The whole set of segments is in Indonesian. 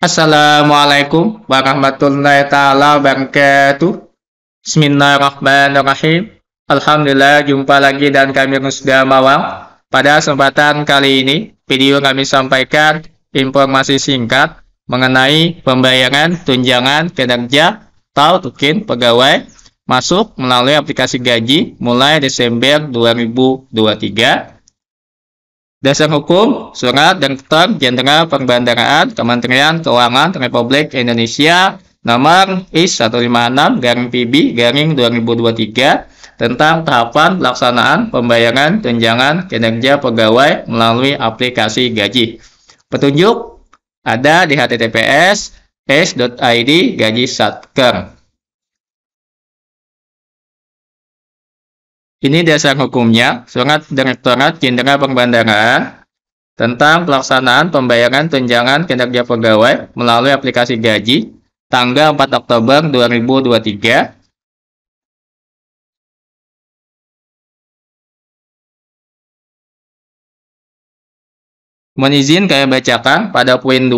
Assalamualaikum warahmatullahi taala wabarakatuh. Bismillahirrahmanirrahim. Alhamdulillah jumpa lagi dan kami sudah mawang. Pada kesempatan kali ini, video kami sampaikan informasi singkat mengenai pembayaran tunjangan kinerja atau tukin pegawai masuk melalui aplikasi gaji mulai Desember 2023 Dasar Hukum, Surat dan Ketentuan Jenderal Perbandaraan Kementerian Keuangan Republik Indonesia nomor IS 156 garing PB garing 2023 tentang tahapan pelaksanaan pembayaran tunjangan kinerja pegawai melalui aplikasi gaji. Petunjuk ada di https s.id gaji satker. Ini dasar hukumnya, Surat Direktorat Jenderal Perbandaran tentang pelaksanaan pembayaran tunjangan kinerja pegawai melalui aplikasi gaji tanggal 4 Oktober 2023 Mohon izin kami bacakan pada poin 2.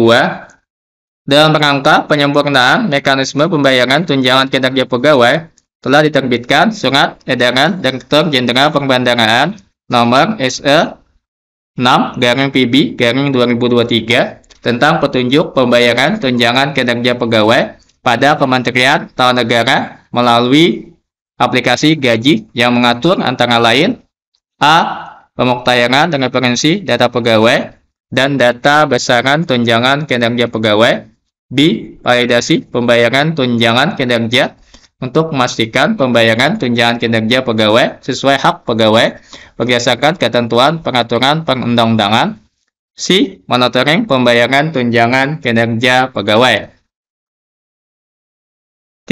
Dalam rangka penyempurnaan mekanisme pembayaran tunjangan kinerja pegawai, telah diterbitkan surat edaran Direktur Jenderal Perbandaran nomor SE 6 garing PB garing 2023 tentang petunjuk pembayaran tunjangan kinerja pegawai pada Kementerian tahun Negara melalui aplikasi gaji yang mengatur antara lain A. Pemuktayangan dengan referensi data pegawai dan data besaran tunjangan kinerja pegawai B. Validasi pembayaran tunjangan kinerja untuk memastikan pembayaran tunjangan kinerja pegawai sesuai hak pegawai berdasarkan ketentuan peraturan perundang-undangan. C. Monitoring pembayaran tunjangan kinerja pegawai. 3.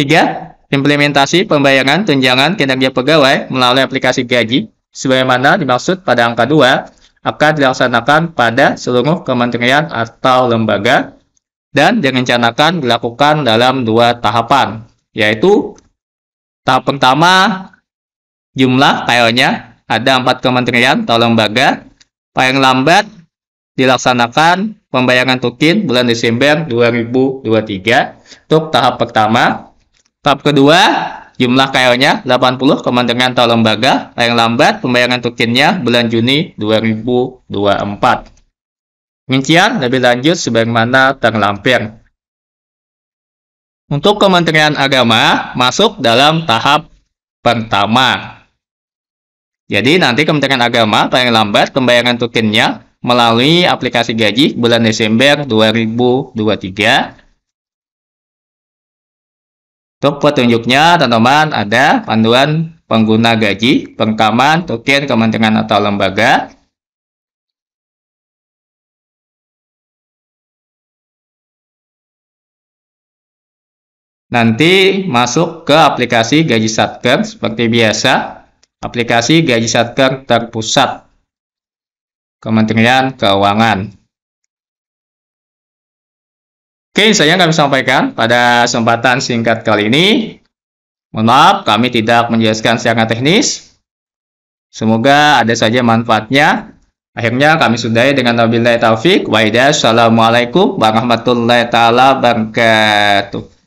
Implementasi pembayaran tunjangan kinerja pegawai melalui aplikasi gaji sebagaimana dimaksud pada angka 2 akan dilaksanakan pada seluruh kementerian atau lembaga dan direncanakan dilakukan dalam dua tahapan, yaitu tahap pertama jumlah kl ada empat kementerian atau lembaga paling lambat dilaksanakan pembayaran tukin bulan Desember 2023 untuk tahap pertama. Tahap kedua, jumlah kayonya nya 80 kementerian atau lembaga paling lambat pembayaran tukinnya bulan Juni 2024. Rincian lebih lanjut sebagaimana terlampir untuk Kementerian Agama masuk dalam tahap pertama. Jadi nanti Kementerian Agama paling lambat pembayaran tokennya melalui aplikasi gaji bulan Desember 2023. Untuk petunjuknya, teman-teman, ada panduan pengguna gaji, pengkaman token, kementerian atau lembaga, Nanti masuk ke aplikasi Gaji Satker seperti biasa, aplikasi Gaji Satker terpusat Kementerian Keuangan. Oke, saya akan sampaikan pada kesempatan singkat kali ini. Mohon maaf, kami tidak menjelaskan secara teknis. Semoga ada saja manfaatnya. Akhirnya kami sudahi dengan wabillahi taufik. Waidah, Assalamualaikum warahmatullahi wabarakatuh.